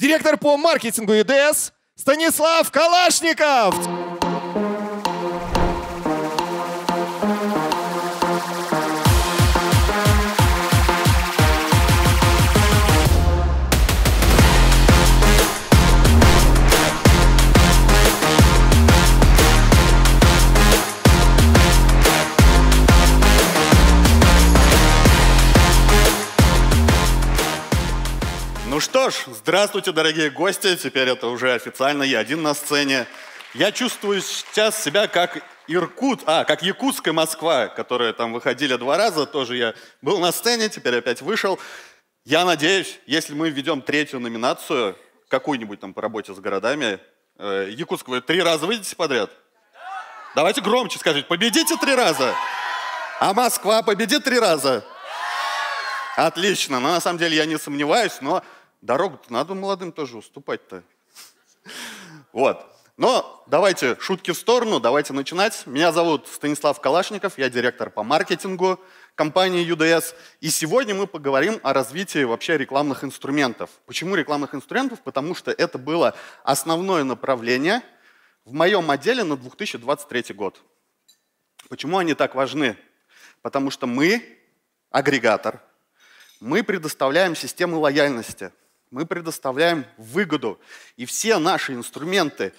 директор по маркетингу ЮДС Станислав Калашников. что ж, здравствуйте, дорогие гости. Теперь это уже официально я один на сцене. Я чувствую сейчас себя как Иркут, а, как Якутская Москва, которые там выходили два раза, тоже я был на сцене, теперь опять вышел. Я надеюсь, если мы введем третью номинацию, какую-нибудь там по работе с городами, э, Якутскую, вы три раза выйдете подряд? Давайте громче скажите, победите три раза! А Москва победит три раза? Отлично, но на самом деле я не сомневаюсь, но Дорогу-то надо молодым тоже уступать-то. Вот. Но давайте шутки в сторону, давайте начинать. Меня зовут Станислав Калашников, я директор по маркетингу компании UDS. И сегодня мы поговорим о развитии вообще рекламных инструментов. Почему рекламных инструментов? Потому что это было основное направление в моем отделе на 2023 год. Почему они так важны? Потому что мы агрегатор, мы предоставляем системы лояльности – мы предоставляем выгоду. И все наши инструменты,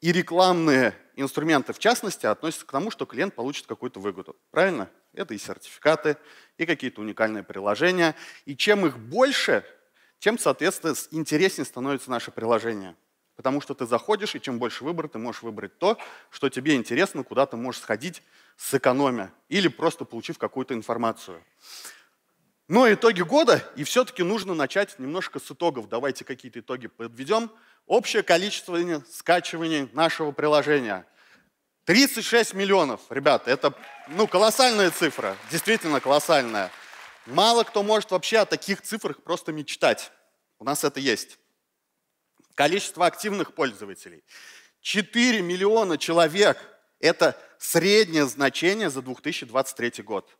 и рекламные инструменты в частности, относятся к тому, что клиент получит какую-то выгоду. Правильно? Это и сертификаты, и какие-то уникальные приложения. И чем их больше, тем, соответственно, интереснее становится наше приложение. Потому что ты заходишь, и чем больше выбора, ты можешь выбрать то, что тебе интересно, куда ты можешь сходить с сэкономя или просто получив какую-то информацию. Но итоги года, и все-таки нужно начать немножко с итогов. Давайте какие-то итоги подведем. Общее количество скачиваний нашего приложения. 36 миллионов, ребята, это ну, колоссальная цифра, действительно колоссальная. Мало кто может вообще о таких цифрах просто мечтать. У нас это есть. Количество активных пользователей. 4 миллиона человек – это среднее значение за 2023 год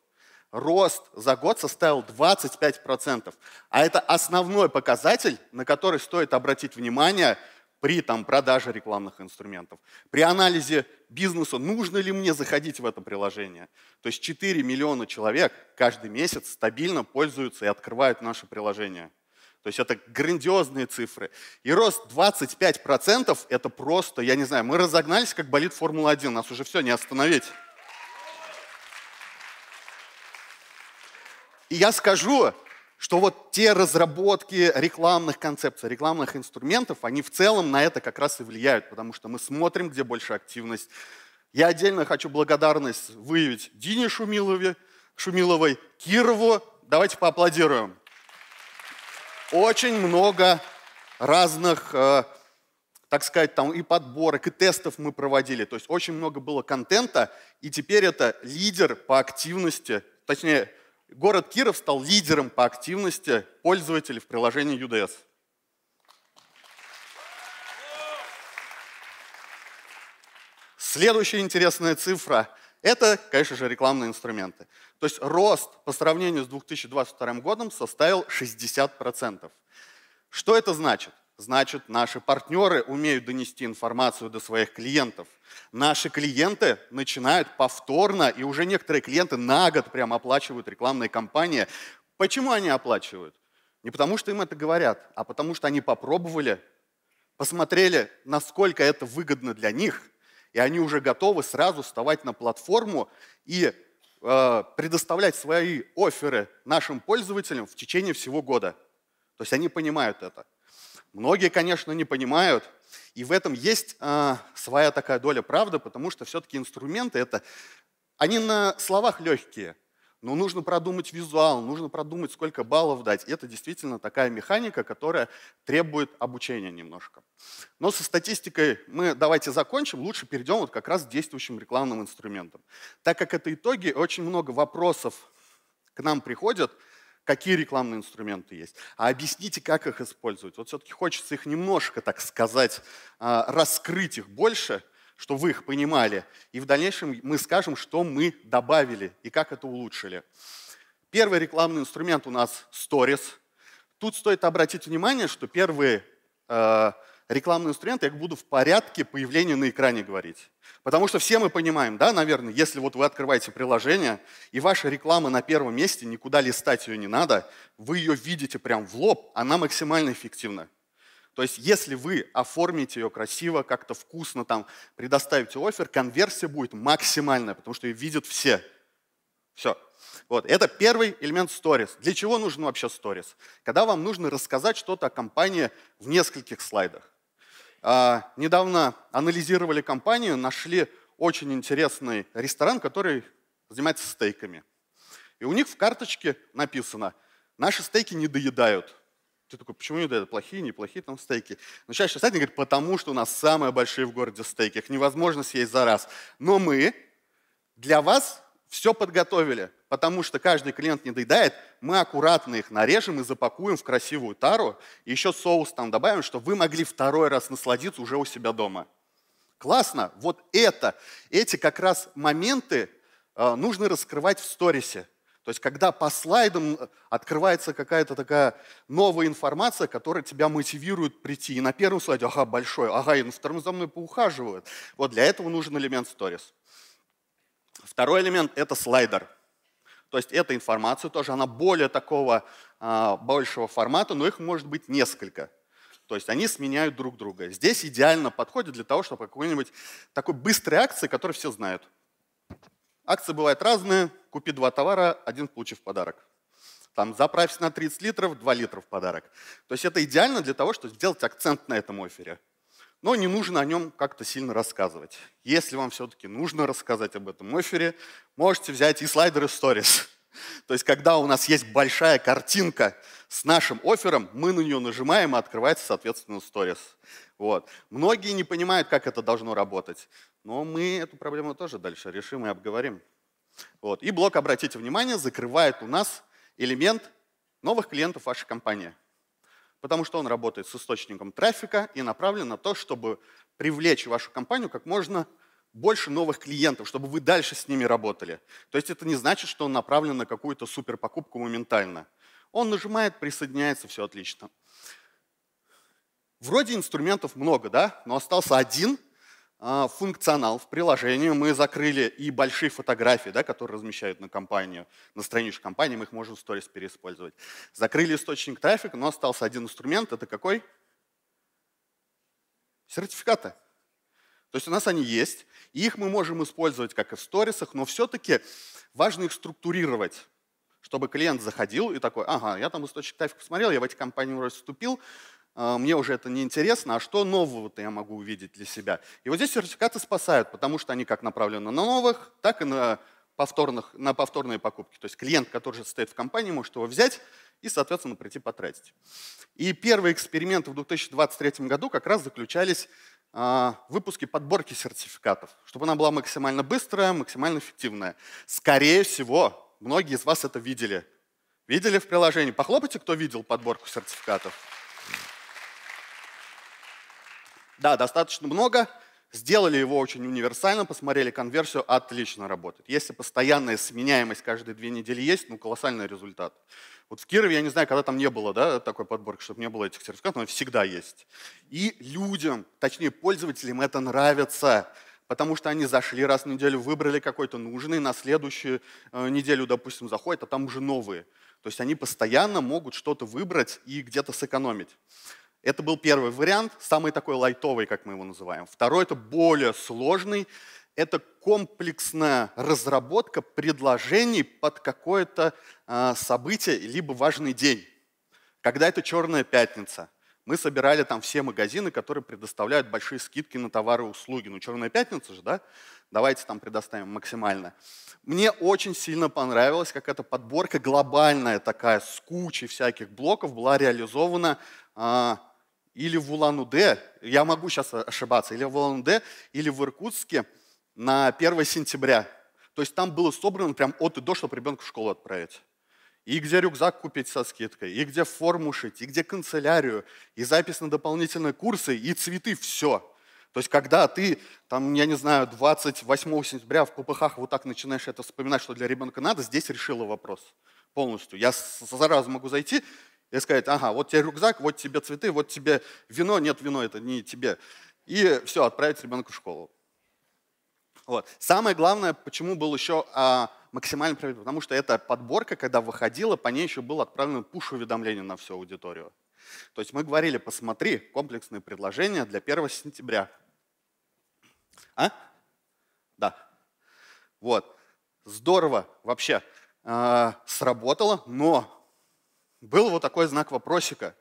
рост за год составил 25%. А это основной показатель, на который стоит обратить внимание при там, продаже рекламных инструментов. При анализе бизнеса, нужно ли мне заходить в это приложение. То есть 4 миллиона человек каждый месяц стабильно пользуются и открывают наше приложение. То есть это грандиозные цифры. И рост 25% это просто, я не знаю, мы разогнались, как болит Формула-1, нас уже все не остановить. И я скажу, что вот те разработки рекламных концепций, рекламных инструментов, они в целом на это как раз и влияют, потому что мы смотрим, где больше активность. Я отдельно хочу благодарность выявить Дине Шумилове, Шумиловой, Кирову. Давайте поаплодируем. Очень много разных, э, так сказать, там и подборок, и тестов мы проводили. То есть очень много было контента, и теперь это лидер по активности, точнее, город Киров стал лидером по активности пользователей в приложении UDS. Следующая интересная цифра – это, конечно же, рекламные инструменты. То есть рост по сравнению с 2022 годом составил 60%. Что это значит? значит, наши партнеры умеют донести информацию до своих клиентов. Наши клиенты начинают повторно, и уже некоторые клиенты на год прям оплачивают рекламные кампании. Почему они оплачивают? Не потому что им это говорят, а потому что они попробовали, посмотрели, насколько это выгодно для них, и они уже готовы сразу вставать на платформу и э, предоставлять свои оферы нашим пользователям в течение всего года. То есть они понимают это. Многие, конечно, не понимают, и в этом есть э, своя такая доля правды, потому что все-таки инструменты это, они на словах легкие, но нужно продумать визуал, нужно продумать, сколько баллов дать. И это действительно такая механика, которая требует обучения немножко. Но со статистикой мы давайте закончим, лучше перейдем вот как раз к действующим рекламным инструментам. Так как это итоги, очень много вопросов к нам приходят – какие рекламные инструменты есть, а объясните, как их использовать. Вот все-таки хочется их немножко, так сказать, а, раскрыть их больше, чтобы вы их понимали, и в дальнейшем мы скажем, что мы добавили и как это улучшили. Первый рекламный инструмент у нас Stories. Тут стоит обратить внимание, что первые а, Рекламный инструмент я буду в порядке появления на экране говорить. Потому что все мы понимаем, да, наверное, если вот вы открываете приложение, и ваша реклама на первом месте, никуда листать ее не надо, вы ее видите прям в лоб, она максимально эффективна. То есть если вы оформите ее красиво, как-то вкусно там предоставите офер, конверсия будет максимальная, потому что ее видят все. Все. Вот, это первый элемент сторис. Для чего нужен вообще сторис? Когда вам нужно рассказать что-то о компании в нескольких слайдах. А, недавно анализировали компанию, нашли очень интересный ресторан, который занимается стейками. И у них в карточке написано, наши стейки не доедают. Ты такой, почему не доедают? Плохие, неплохие там стейки. Но сейчас сейчас они говорят, потому что у нас самые большие в городе стейки. Их невозможно съесть за раз. Но мы для вас все подготовили, потому что каждый клиент не доедает, мы аккуратно их нарежем и запакуем в красивую тару, и еще соус там добавим, чтобы вы могли второй раз насладиться уже у себя дома. Классно? Вот это, эти как раз моменты э, нужно раскрывать в сторисе. То есть, когда по слайдам э, открывается какая-то такая новая информация, которая тебя мотивирует прийти. И на первом слайде, ага, большой, ага, и на втором за мной поухаживают. Вот для этого нужен элемент сторис. Второй элемент – это слайдер. То есть эта информация тоже, она более такого а, большего формата, но их может быть несколько. То есть они сменяют друг друга. Здесь идеально подходит для того, чтобы какой-нибудь такой быстрой акции, которую все знают. Акции бывают разные. Купи два товара, один получи в подарок. Там заправься на 30 литров, 2 литра в подарок. То есть это идеально для того, чтобы сделать акцент на этом офере но не нужно о нем как-то сильно рассказывать. Если вам все-таки нужно рассказать об этом эфире, можете взять и слайдеры сторис. То есть, когда у нас есть большая картинка с нашим офером, мы на нее нажимаем, и открывается, соответственно, сторис. Вот. Многие не понимают, как это должно работать, но мы эту проблему тоже дальше решим и обговорим. Вот. И блок, обратите внимание, закрывает у нас элемент новых клиентов вашей компании – потому что он работает с источником трафика и направлен на то, чтобы привлечь вашу компанию как можно больше новых клиентов, чтобы вы дальше с ними работали. То есть это не значит, что он направлен на какую-то супер покупку моментально. Он нажимает, присоединяется, все отлично. Вроде инструментов много, да, но остался один, а, функционал в приложении. Мы закрыли и большие фотографии, да, которые размещают на компанию, на страничку компании, мы их можем в сторис переиспользовать. Закрыли источник трафика, но остался один инструмент. Это какой? Сертификаты. То есть у нас они есть, и их мы можем использовать как и в сторисах, но все-таки важно их структурировать чтобы клиент заходил и такой, ага, я там источник трафика посмотрел, я в эти компании вроде вступил, а, мне уже это не интересно, а что нового-то я могу увидеть для себя? И вот здесь сертификаты спасают, потому что они как направлены на новых, так и на, повторных, на повторные покупки. То есть клиент, который стоит в компании, может его взять и, соответственно, прийти потратить. И первые эксперименты в 2023 году как раз заключались а, в выпуске подборки сертификатов, чтобы она была максимально быстрая, максимально эффективная. Скорее всего, многие из вас это видели. Видели в приложении? Похлопайте, кто видел подборку сертификатов. Да, достаточно много. Сделали его очень универсально, посмотрели конверсию, отлично работает. Если постоянная сменяемость каждые две недели есть, ну, колоссальный результат. Вот в Кирове, я не знаю, когда там не было да, такой подборки, чтобы не было этих сертификатов, но всегда есть. И людям, точнее пользователям это нравится, потому что они зашли раз в неделю, выбрали какой-то нужный, на следующую э, неделю, допустим, заходят, а там уже новые. То есть они постоянно могут что-то выбрать и где-то сэкономить. Это был первый вариант, самый такой лайтовый, как мы его называем. Второй – это более сложный, это комплексная разработка предложений под какое-то а, событие либо важный день. Когда это «Черная пятница», мы собирали там все магазины, которые предоставляют большие скидки на товары и услуги. Ну, «Черная пятница» же, да? Давайте там предоставим максимально. Мне очень сильно понравилось, как эта подборка глобальная такая, с кучей всяких блоков была реализована а, или в Улан-Удэ, я могу сейчас ошибаться, или в Улан-Удэ, или в Иркутске на 1 сентября. То есть там было собрано прям от и до, чтобы ребенка в школу отправить. И где рюкзак купить со скидкой, и где форму шить, и где канцелярию, и запись на дополнительные курсы, и цветы, все. То есть когда ты, там, я не знаю, 28 сентября в ППХ вот так начинаешь это вспоминать, что для ребенка надо, здесь решила вопрос полностью. Я сразу могу зайти и сказать, ага, вот тебе рюкзак, вот тебе цветы, вот тебе вино, нет, вино это не тебе. И все, отправить ребенка в школу. Вот. Самое главное, почему был еще а, максимально проверен, потому что эта подборка, когда выходила, по ней еще было отправлено пуш-уведомление на всю аудиторию. То есть мы говорили, посмотри комплексные предложения для 1 сентября. А? Да. Вот. Здорово вообще э, сработало, но был вот такой знак вопросика.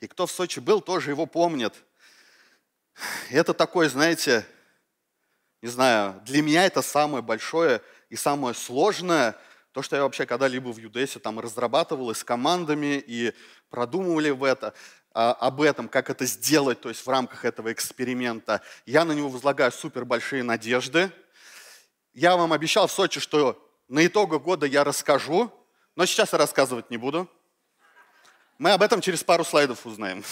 И кто в Сочи был, тоже его помнит. Это такой, знаете, не знаю, для меня это самое большое и самое сложное, то, что я вообще когда-либо в UDS там разрабатывал и с командами, и продумывали в это, а, об этом, как это сделать, то есть в рамках этого эксперимента. Я на него возлагаю супер большие надежды. Я вам обещал в Сочи, что на итогах года я расскажу, но сейчас я рассказывать не буду. Мы об этом через пару слайдов узнаем.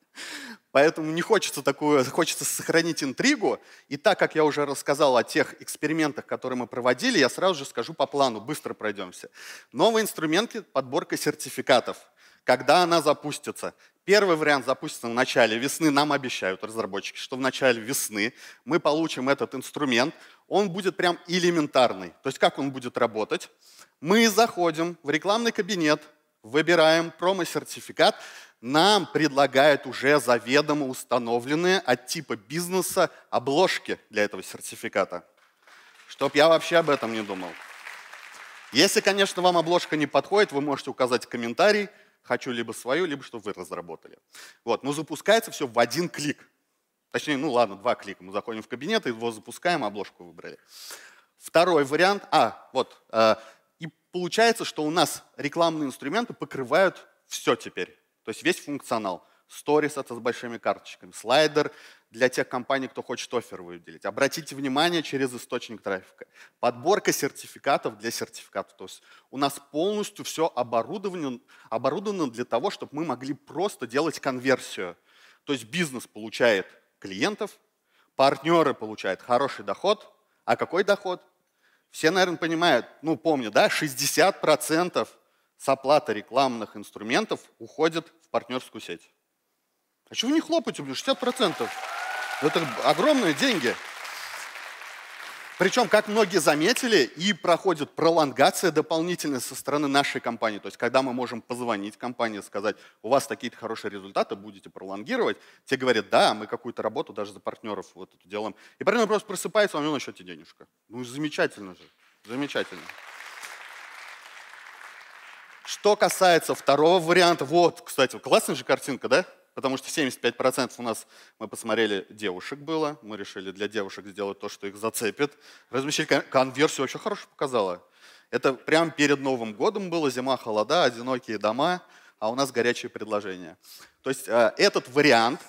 Поэтому не хочется такую, хочется сохранить интригу. И так как я уже рассказал о тех экспериментах, которые мы проводили, я сразу же скажу по плану, быстро пройдемся. Новые инструменты – подборка сертификатов. Когда она запустится? Первый вариант запустится в начале весны. Нам обещают разработчики, что в начале весны мы получим этот инструмент. Он будет прям элементарный. То есть как он будет работать? Мы заходим в рекламный кабинет, выбираем промо-сертификат, нам предлагают уже заведомо установленные от типа бизнеса обложки для этого сертификата. Чтоб я вообще об этом не думал. Если, конечно, вам обложка не подходит, вы можете указать комментарий, хочу либо свою, либо что вы разработали. Вот, но запускается все в один клик. Точнее, ну ладно, два клика. Мы заходим в кабинет, его запускаем, обложку выбрали. Второй вариант, а, вот, э, получается, что у нас рекламные инструменты покрывают все теперь. То есть весь функционал. сторис это с большими карточками, слайдер для тех компаний, кто хочет офер выделить. Обратите внимание через источник трафика. Подборка сертификатов для сертификатов. То есть у нас полностью все оборудовано, оборудовано для того, чтобы мы могли просто делать конверсию. То есть бизнес получает клиентов, партнеры получают хороший доход. А какой доход? Все, наверное, понимают, ну, помню, да, 60% с оплаты рекламных инструментов уходит в партнерскую сеть. А чего вы не хлопаете, 60%? Это огромные деньги. Причем, как многие заметили, и проходит пролонгация дополнительная со стороны нашей компании. То есть, когда мы можем позвонить компании, сказать, у вас такие-то хорошие результаты, будете пролонгировать, те говорят, да, мы какую-то работу даже за партнеров вот эту делаем. И примерно просто просыпается, «А у него на счете денежка. Ну, замечательно же, замечательно. Что касается второго варианта, вот, кстати, классная же картинка, да? потому что 75% у нас, мы посмотрели, девушек было, мы решили для девушек сделать то, что их зацепит. Размещение кон конверсию вообще хорошо показала. Это прямо перед Новым годом было, зима, холода, одинокие дома, а у нас горячие предложения. То есть э, этот вариант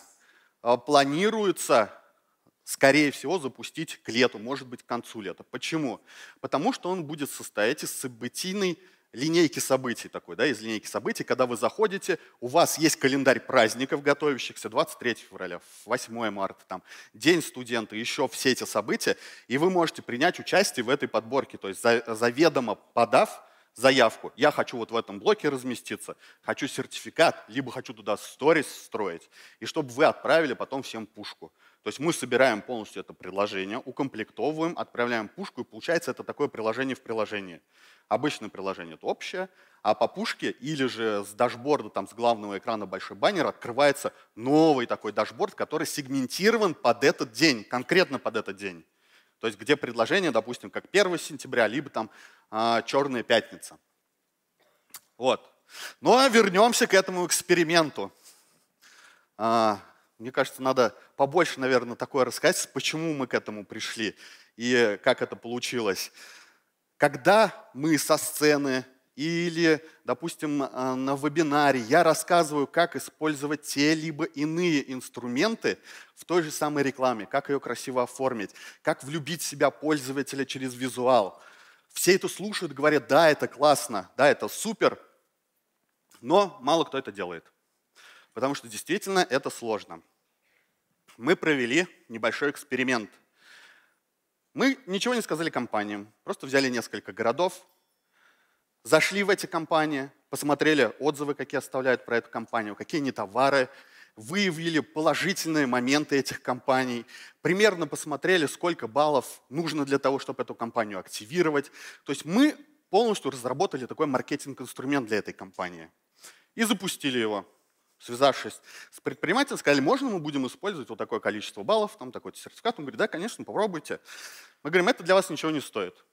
э, планируется, скорее всего, запустить к лету, может быть, к концу лета. Почему? Потому что он будет состоять из событийной линейки событий такой, да, из линейки событий, когда вы заходите, у вас есть календарь праздников готовящихся, 23 февраля, 8 марта, там, День студента, еще все эти события, и вы можете принять участие в этой подборке, то есть заведомо подав заявку, я хочу вот в этом блоке разместиться, хочу сертификат, либо хочу туда сторис строить, и чтобы вы отправили потом всем пушку. То есть мы собираем полностью это приложение, укомплектовываем, отправляем пушку, и получается это такое приложение в приложении. Обычное приложение это общее, а по пушке или же с дашборда, там с главного экрана большой баннер открывается новый такой дашборд, который сегментирован под этот день, конкретно под этот день. То есть где предложение, допустим, как 1 сентября, либо там а, черная пятница. Вот. Но ну, а вернемся к этому эксперименту. А, мне кажется, надо побольше, наверное, такое рассказать, почему мы к этому пришли и как это получилось. Когда мы со сцены или, допустим, а, на вебинаре я рассказываю, как использовать те либо иные инструменты в той же самой рекламе, как ее красиво оформить, как влюбить себя пользователя через визуал. Все это слушают, говорят, да, это классно, да, это супер, но мало кто это делает потому что действительно это сложно. Мы провели небольшой эксперимент. Мы ничего не сказали компаниям, просто взяли несколько городов, зашли в эти компании, посмотрели отзывы, какие оставляют про эту компанию, какие они товары, выявили положительные моменты этих компаний, примерно посмотрели, сколько баллов нужно для того, чтобы эту компанию активировать. То есть мы полностью разработали такой маркетинг-инструмент для этой компании и запустили его связавшись с предпринимателем, сказали, можно мы будем использовать вот такое количество баллов, там такой сертификат. Он говорит, да, конечно, попробуйте. Мы говорим, это для вас ничего не стоит.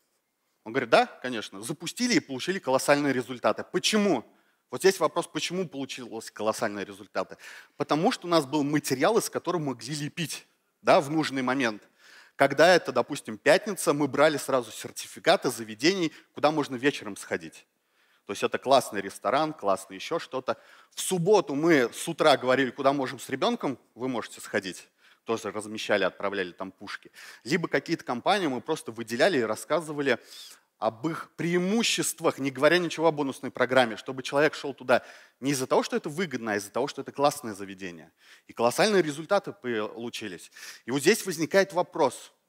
Он говорит, да, конечно. Запустили и получили колоссальные результаты. Почему? Вот здесь вопрос, почему получилось колоссальные результаты. Потому что у нас был материал, из которого могли лепить да, в нужный момент. Когда это, допустим, пятница, мы брали сразу сертификаты заведений, куда можно вечером сходить. То есть это классный ресторан, классный еще что-то. В субботу мы с утра говорили, куда можем с ребенком, вы можете сходить тоже размещали, отправляли там пушки. Либо какие-то компании мы просто выделяли и рассказывали об их преимуществах, не говоря ничего о бонусной программе, чтобы человек шел туда не из-за того, что это выгодно, а из-за того, что это классное заведение. И колоссальные результаты получились. И вот здесь возникает вопрос –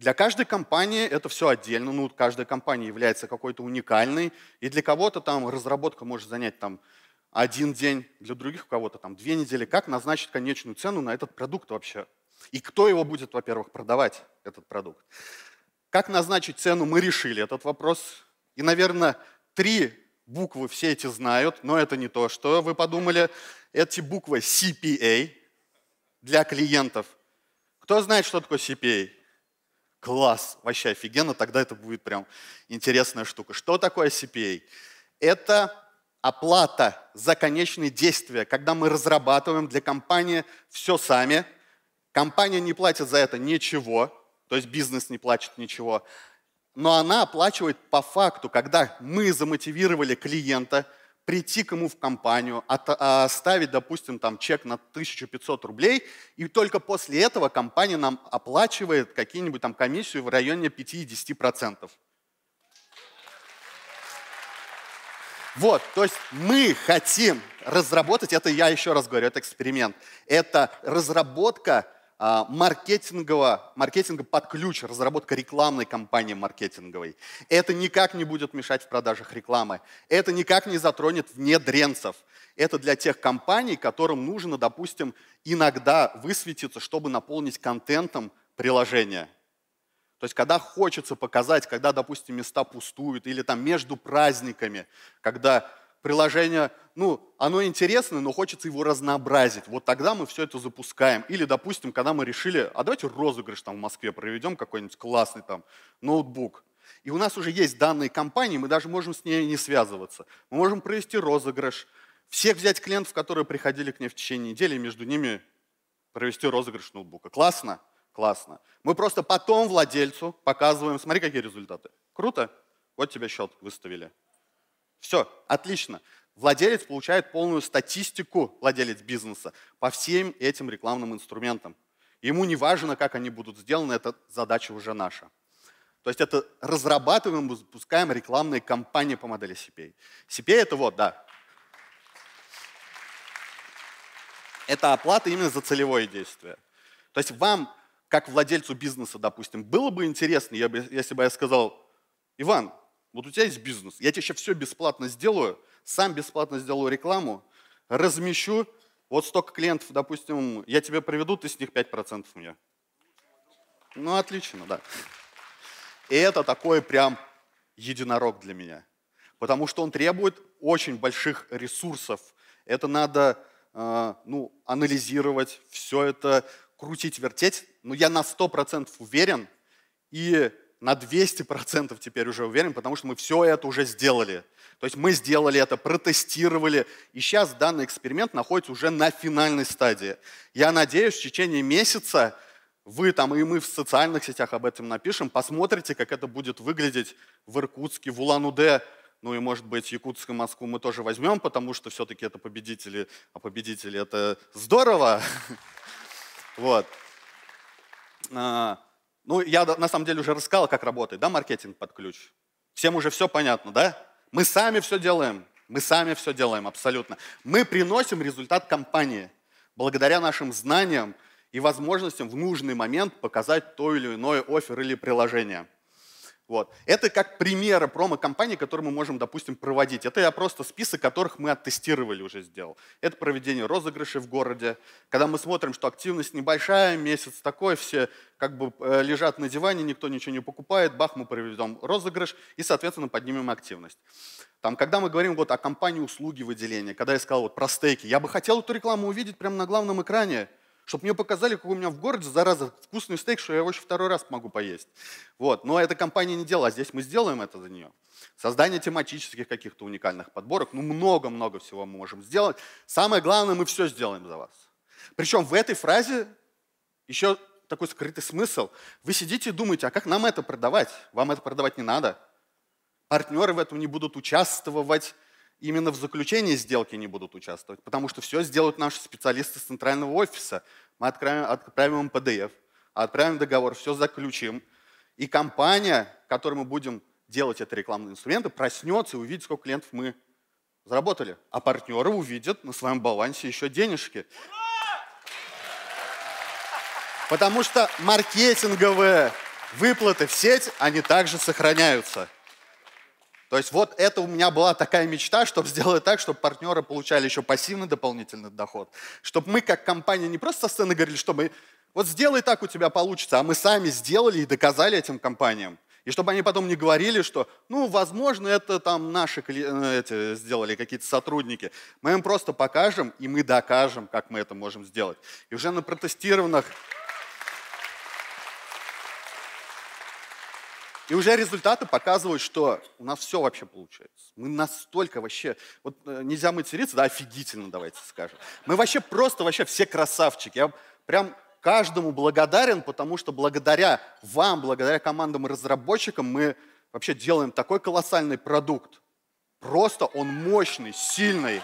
для каждой компании это все отдельно, ну, каждая компания является какой-то уникальной, и для кого-то там разработка может занять там один день, для других у кого-то там две недели. Как назначить конечную цену на этот продукт вообще? И кто его будет, во-первых, продавать, этот продукт? Как назначить цену, мы решили этот вопрос. И, наверное, три буквы все эти знают, но это не то, что вы подумали. Эти буквы CPA для клиентов. Кто знает, что такое CPA? класс, вообще офигенно, тогда это будет прям интересная штука. Что такое CPA? Это оплата за конечные действия, когда мы разрабатываем для компании все сами, компания не платит за это ничего, то есть бизнес не платит ничего, но она оплачивает по факту, когда мы замотивировали клиента – прийти к ему в компанию, а, оставить, допустим, там чек на 1500 рублей, и только после этого компания нам оплачивает какие-нибудь там комиссию в районе 5-10%. Вот, то есть мы хотим разработать, это я еще раз говорю, это эксперимент, это разработка а, маркетингового, маркетинга под ключ, разработка рекламной кампании маркетинговой. Это никак не будет мешать в продажах рекламы. Это никак не затронет внедренцев. Это для тех компаний, которым нужно, допустим, иногда высветиться, чтобы наполнить контентом приложение. То есть, когда хочется показать, когда, допустим, места пустуют, или там между праздниками, когда приложение, ну, оно интересно, но хочется его разнообразить. Вот тогда мы все это запускаем. Или, допустим, когда мы решили, а давайте розыгрыш там в Москве проведем, какой-нибудь классный там ноутбук. И у нас уже есть данные компании, мы даже можем с ней не связываться. Мы можем провести розыгрыш, всех взять клиентов, которые приходили к ней в течение недели, и между ними провести розыгрыш ноутбука. Классно? Классно. Мы просто потом владельцу показываем, смотри, какие результаты. Круто? Вот тебе счет выставили. Все, отлично. Владелец получает полную статистику, владелец бизнеса, по всем этим рекламным инструментам. Ему не важно, как они будут сделаны, эта задача уже наша. То есть это разрабатываем, запускаем рекламные кампании по модели CPA. CPA это вот, да. Это оплата именно за целевое действие. То есть вам, как владельцу бизнеса, допустим, было бы интересно, я бы, если бы я сказал, Иван, вот у тебя есть бизнес, я тебе сейчас все бесплатно сделаю, сам бесплатно сделаю рекламу, размещу, вот столько клиентов, допустим, я тебе приведу, ты с них 5% меня. Ну, отлично, да. И это такой прям единорог для меня. Потому что он требует очень больших ресурсов. Это надо э, ну, анализировать, все это крутить, вертеть. Но я на 100% уверен, и на 200% теперь уже уверен, потому что мы все это уже сделали. То есть мы сделали это, протестировали, и сейчас данный эксперимент находится уже на финальной стадии. Я надеюсь, в течение месяца вы там и мы в социальных сетях об этом напишем, посмотрите, как это будет выглядеть в Иркутске, в Улан-Удэ, ну и, может быть, Якутскую Москву мы тоже возьмем, потому что все-таки это победители, а победители — это здорово. Вот. А, ну, я на самом деле уже рассказал, как работает, да, маркетинг под ключ. Всем уже все понятно, да? Мы сами все делаем, мы сами все делаем, абсолютно. Мы приносим результат компании благодаря нашим знаниям и возможностям в нужный момент показать то или иное офер или приложение – вот. Это как примеры промо-компаний, которые мы можем, допустим, проводить. Это я просто список, которых мы оттестировали уже сделал. Это проведение розыгрышей в городе, когда мы смотрим, что активность небольшая, месяц такой, все как бы э, лежат на диване, никто ничего не покупает, бах, мы проведем розыгрыш и, соответственно, поднимем активность. Там, когда мы говорим вот о компании услуги выделения, когда я сказал вот про стейки, я бы хотел эту рекламу увидеть прямо на главном экране, чтобы мне показали, какой у меня в городе, зараза, вкусный стейк, что я его еще второй раз могу поесть. Вот. Но эта компания не делала, а здесь мы сделаем это за нее. Создание тематических каких-то уникальных подборок, ну много-много всего мы можем сделать. Самое главное, мы все сделаем за вас. Причем в этой фразе еще такой скрытый смысл. Вы сидите и думаете, а как нам это продавать? Вам это продавать не надо. Партнеры в этом не будут участвовать, именно в заключении сделки не будут участвовать, потому что все сделают наши специалисты с центрального офиса. Мы отправим, отправим им PDF, отправим договор, все заключим. И компания, которой мы будем делать это рекламные инструменты, проснется и увидит, сколько клиентов мы заработали. А партнеры увидят на своем балансе еще денежки. Потому что маркетинговые выплаты в сеть, они также сохраняются. То есть вот это у меня была такая мечта, чтобы сделать так, чтобы партнеры получали еще пассивный дополнительный доход. Чтобы мы как компания не просто со сцены говорили, что мы вот сделай так, у тебя получится, а мы сами сделали и доказали этим компаниям. И чтобы они потом не говорили, что, ну, возможно, это там наши э, эти, сделали какие-то сотрудники. Мы им просто покажем, и мы докажем, как мы это можем сделать. И уже на протестированных И уже результаты показывают, что у нас все вообще получается. Мы настолько вообще... Вот э, нельзя материться, да, офигительно, давайте скажем. Мы вообще просто вообще все красавчики. Я прям каждому благодарен, потому что благодаря вам, благодаря командам и разработчикам мы вообще делаем такой колоссальный продукт. Просто он мощный, сильный.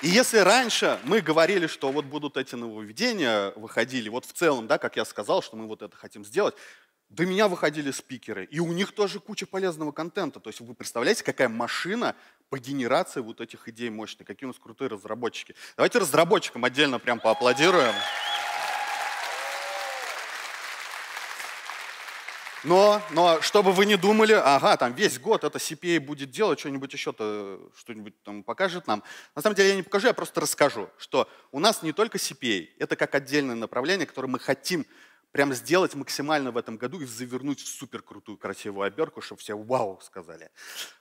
И если раньше мы говорили, что вот будут эти нововведения, выходили, вот в целом, да, как я сказал, что мы вот это хотим сделать, до меня выходили спикеры, и у них тоже куча полезного контента. То есть вы представляете, какая машина по генерации вот этих идей мощная, какие у нас крутые разработчики. Давайте разработчикам отдельно прям поаплодируем. Но, но чтобы вы не думали, ага, там весь год это CPA будет делать, что-нибудь еще-то, что-нибудь там покажет нам. На самом деле я не покажу, я просто расскажу, что у нас не только CPA, это как отдельное направление, которое мы хотим прям сделать максимально в этом году и завернуть в супер крутую красивую оберку, чтобы все вау сказали.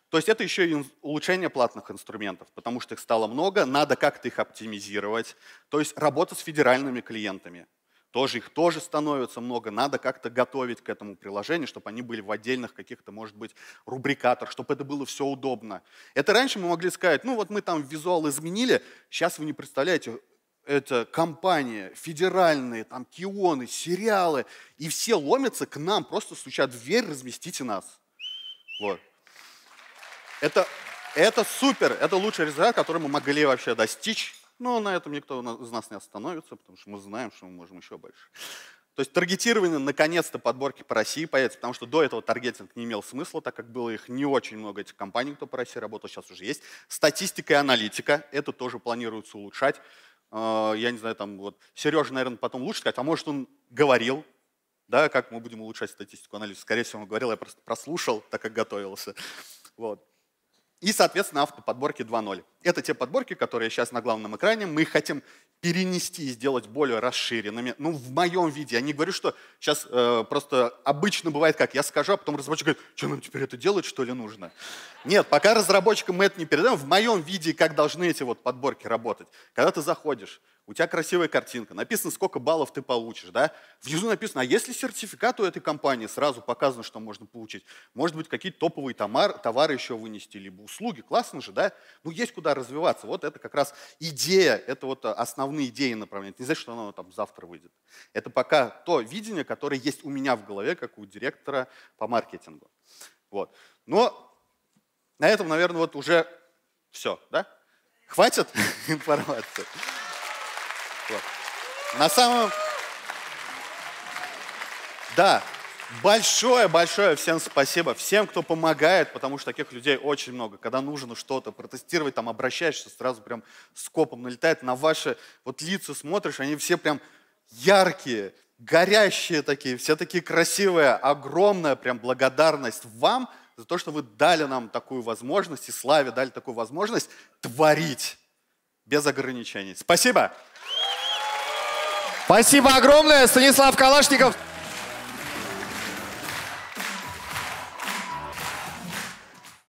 То есть это еще и улучшение платных инструментов, потому что их стало много, надо как-то их оптимизировать. То есть работа с федеральными клиентами тоже их тоже становится много, надо как-то готовить к этому приложению, чтобы они были в отдельных каких-то, может быть, рубрикатор, чтобы это было все удобно. Это раньше мы могли сказать, ну вот мы там визуал изменили, сейчас вы не представляете, это компания, федеральные, там, кионы, сериалы, и все ломятся к нам, просто стучат в дверь, разместите нас. Вот. Это, это супер, это лучший результат, который мы могли вообще достичь но ну, на этом никто из нас не остановится, потому что мы знаем, что мы можем еще больше. То есть таргетирование наконец-то подборки по России появится, потому что до этого таргетинг не имел смысла, так как было их не очень много, этих компаний, кто по России работал, сейчас уже есть. Статистика и аналитика, это тоже планируется улучшать. А, я не знаю, там вот Сережа, наверное, потом лучше сказать, а может он говорил, да, как мы будем улучшать статистику аналитику. Скорее всего, он говорил, я просто прослушал, так как готовился. Вот. И, соответственно, автоподборки 2.0. Это те подборки, которые сейчас на главном экране. Мы их хотим перенести и сделать более расширенными. Ну, в моем виде. Я не говорю, что сейчас э, просто обычно бывает как. Я скажу, а потом разработчик говорит, что нам теперь это делать, что ли, нужно? Нет, пока разработчикам мы это не передаем, в моем виде, как должны эти вот подборки работать. Когда ты заходишь, у тебя красивая картинка, написано, сколько баллов ты получишь, да? Внизу написано, а если сертификат у этой компании, сразу показано, что можно получить. Может быть, какие-то топовые товар, товары еще вынести, либо услуги, классно же, да? Ну, есть куда развиваться. Вот это как раз идея, это вот а, основные идеи направления. Это не значит, что оно там завтра выйдет. Это пока то видение, которое есть у меня в голове, как у директора по маркетингу. Вот. Но на этом, наверное, вот уже все, да? Хватит информации? На самом... Да, Большое-большое всем спасибо, всем, кто помогает, потому что таких людей очень много. Когда нужно что-то протестировать, там обращаешься, сразу прям скопом налетает на ваши вот лица, смотришь, они все прям яркие, горящие такие, все такие красивые, огромная прям благодарность вам за то, что вы дали нам такую возможность, и Славе дали такую возможность творить без ограничений. Спасибо! Спасибо огромное, Станислав Калашников.